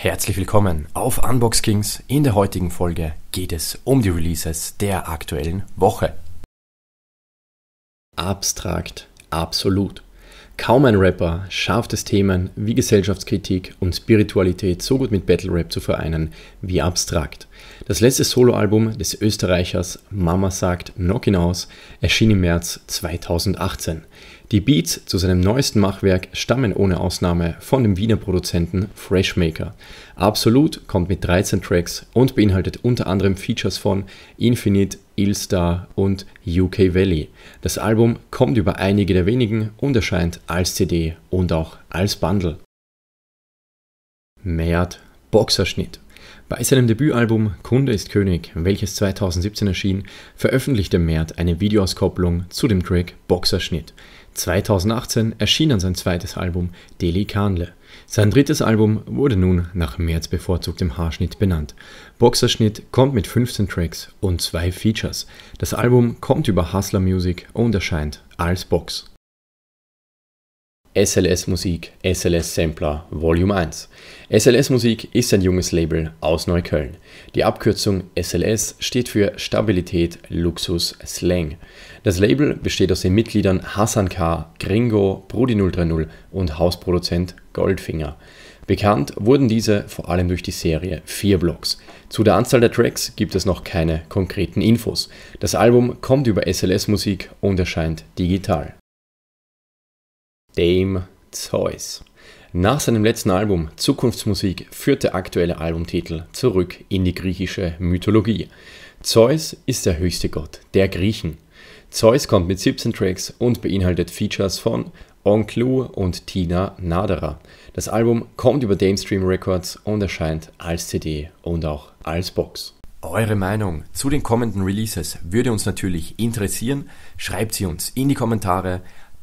Herzlich willkommen auf Unbox Kings. In der heutigen Folge geht es um die Releases der aktuellen Woche. Abstrakt, absolut. Kaum ein Rapper schafft es Themen wie Gesellschaftskritik und Spiritualität so gut mit Battle Rap zu vereinen wie abstrakt. Das letzte Soloalbum des Österreichers Mama sagt Knock hinaus erschien im März 2018. Die Beats zu seinem neuesten Machwerk stammen ohne Ausnahme von dem Wiener Produzenten Freshmaker. Absolut kommt mit 13 Tracks und beinhaltet unter anderem Features von Infinite, Illstar und UK Valley. Das Album kommt über einige der wenigen und erscheint als CD und auch als Bundle. Mert Boxerschnitt bei seinem Debütalbum Kunde ist König, welches 2017 erschien, veröffentlichte Mert eine Videoauskopplung zu dem Track Boxerschnitt. 2018 erschien dann sein zweites Album Delikanle. Sein drittes Album wurde nun nach März bevorzugtem Haarschnitt benannt. Boxerschnitt kommt mit 15 Tracks und zwei Features. Das Album kommt über Hustler Music und erscheint als Box. SLS Musik, SLS Sampler Volume 1. SLS Musik ist ein junges Label aus Neukölln. Die Abkürzung SLS steht für Stabilität, Luxus, Slang. Das Label besteht aus den Mitgliedern Hassan K., Gringo, Brudi 030 und Hausproduzent Goldfinger. Bekannt wurden diese vor allem durch die Serie 4 Blocks. Zu der Anzahl der Tracks gibt es noch keine konkreten Infos. Das Album kommt über SLS Musik und erscheint digital. Dame Zeus. Nach seinem letzten Album Zukunftsmusik führt der aktuelle Albumtitel zurück in die griechische Mythologie. Zeus ist der höchste Gott der Griechen. Zeus kommt mit 17 Tracks und beinhaltet Features von Onklu und Tina Naderer. Das Album kommt über Damestream Records und erscheint als CD und auch als Box. Eure Meinung zu den kommenden Releases würde uns natürlich interessieren. Schreibt sie uns in die Kommentare